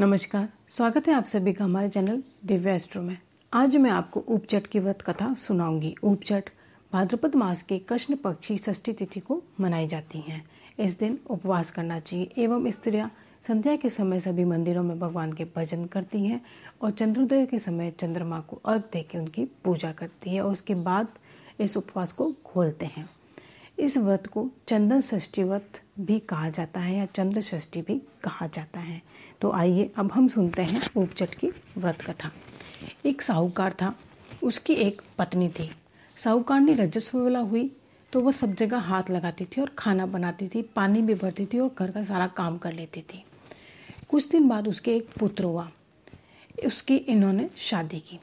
नमस्कार स्वागत है आप सभी का हमारे चैनल दिव्य एस्ट्रो में आज मैं आपको उपचट की व्रत कथा सुनाऊंगी उपचट भाद्रपद मास के कृष्ण पक्षी षष्ठी तिथि को मनाई जाती हैं इस दिन उपवास करना चाहिए एवं स्त्रियां संध्या के समय सभी मंदिरों में भगवान के भजन करती हैं और चंद्रोदय के समय चंद्रमा को अर्घ दे के उनकी पूजा करती है और उसके बाद इस उपवास को खोलते हैं इस व्रत को चंदन षष्ठी व्रत भी कहा जाता है या चंद्र षष्ठी भी कहा जाता है तो आइए अब हम सुनते हैं उपचट की व्रत कथा एक साहूकार था उसकी एक पत्नी थी साहूकार ने रजस्व वाला हुई तो वह सब जगह हाथ लगाती थी और खाना बनाती थी पानी भी भरती थी और घर का सारा काम कर लेती थी कुछ दिन बाद उसके एक पुत्र हुआ उसकी इन्होंने शादी की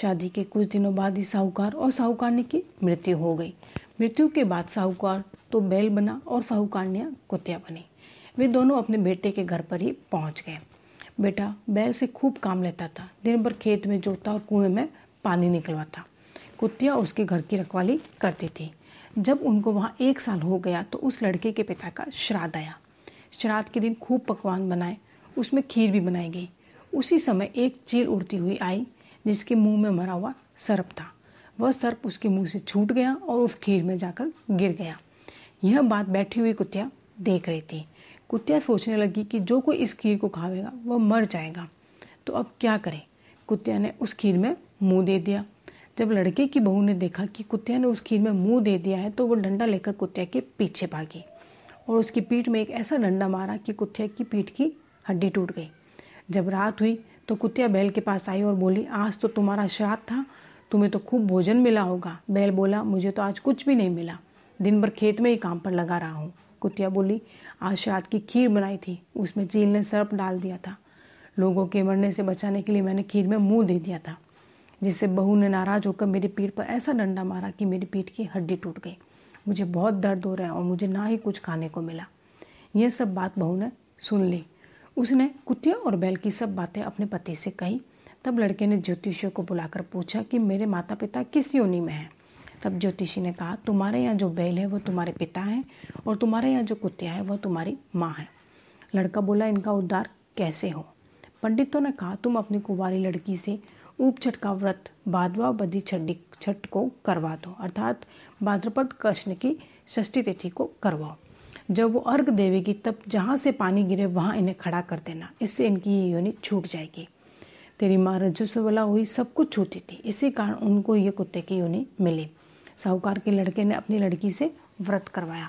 शादी के कुछ दिनों बाद ही साहूकार और साहूकारनी की मृत्यु हो गई मृत्यु के बाद साहूकार तो बैल बना और साहूकारनिया कुतिया बनी वे दोनों अपने बेटे के घर पर ही पहुंच गए बेटा बैल से खूब काम लेता था दिन भर खेत में जोता और कुएं में पानी निकलवाता कुतिया उसके घर की रखवाली करती थी जब उनको वहाँ एक साल हो गया तो उस लड़के के पिता का श्राद्ध आया श्राद्ध के दिन खूब पकवान बनाए उसमें खीर भी बनाई गई उसी समय एक चील उड़ती हुई आई जिसके मुंह में मरा हुआ सर्प था वह सर्प उसके मुंह से छूट गया और उस खीर में जाकर गिर गया यह बात बैठी हुई कुतिया देख रही थी कुतिया सोचने लगी कि जो कोई इस खीर को खावेगा वह मर जाएगा तो अब क्या करें कुतिया ने उस खीर में मुंह दे दिया जब लड़के की बहू ने देखा कि कुतिया ने उस खीर में मुंह दे दिया है तो वो डंडा लेकर कुतिया के पीछे भागी और उसकी पीठ में एक ऐसा डंडा मारा कि कुतिया की पीठ की हड्डी टूट गई जब रात हुई तो कुतिया बैल के पास आई और बोली आज तो तुम्हारा श्राद्ध था तुम्हें तो खूब भोजन मिला होगा बैल बोला मुझे तो आज कुछ भी नहीं मिला दिन भर खेत में ही काम पर लगा रहा हूँ कुतिया बोली आज रात की खीर बनाई थी उसमें चील ने सर्प डाल दिया था लोगों के मरने से बचाने के लिए मैंने खीर में मुंह दे दिया था जिससे बहू ने नाराज होकर मेरी पीठ पर ऐसा डंडा मारा कि मेरी पीठ की हड्डी टूट गई मुझे बहुत दर्द हो रहा है और मुझे ना ही कुछ खाने को मिला यह सब बात बहू ने सुन ली उसने कुतिया और बैल की सब बातें अपने पति से कही तब लड़के ने ज्योतिषियों को बुलाकर पूछा कि मेरे माता पिता किस योनि में हैं तब ज्योतिषी ने कहा तुम्हारे यहाँ जो बैल है वो तुम्हारे पिता हैं और तुम्हारे यहाँ जो कुत्ते हैं वो तुम्हारी माँ है लड़का बोला इनका उद्धार कैसे हो पंडितों ने कहा तुम अपनी कुंवारी लड़की से ऊप छठ का व्रत भादवा बदी छड्डी छठ को करवा दो अर्थात भाद्रपद कृष्ण की षष्ठी तिथि को करवाओ जब वो अर्घ देवेगी तब जहाँ से पानी गिरे वहाँ इन्हें खड़ा कर देना इससे इनकी ये योनि छूट जाएगी तेरी माँ रजस्वला हुई सब कुछ छूती थी इसी कारण उनको ये कुत्ते की योनि मिली साहूकार के लड़के ने अपनी लड़की से व्रत करवाया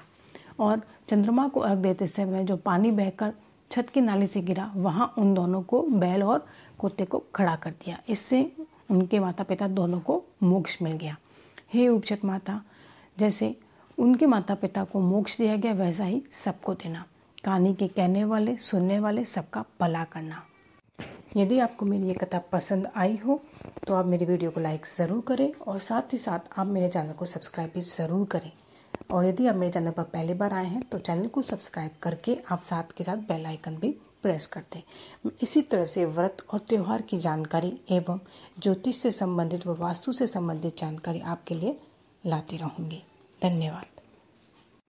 और चंद्रमा को अर्घ देते समय जो पानी बहकर छत की नाली से गिरा वहाँ उन दोनों को बैल और कुत्ते को खड़ा कर दिया इससे उनके माता पिता दोनों को मोक्ष मिल गया हे उपचक माता जैसे उनके माता पिता को मोक्ष दिया गया वैसा ही सबको देना कहानी के कहने वाले सुनने वाले सबका भला करना यदि आपको मेरी ये कथा पसंद आई हो तो आप मेरी वीडियो को लाइक ज़रूर करें और साथ ही साथ आप मेरे चैनल को सब्सक्राइब भी ज़रूर करें और यदि आप मेरे चैनल पर पहली बार आए हैं तो चैनल को सब्सक्राइब करके आप साथ के साथ बेल आइकन भी प्रेस कर दें इसी तरह से व्रत और त्यौहार की जानकारी एवं ज्योतिष से संबंधित व वास्तु से संबंधित जानकारी आपके लिए लाती रहूँगी धन्यवाद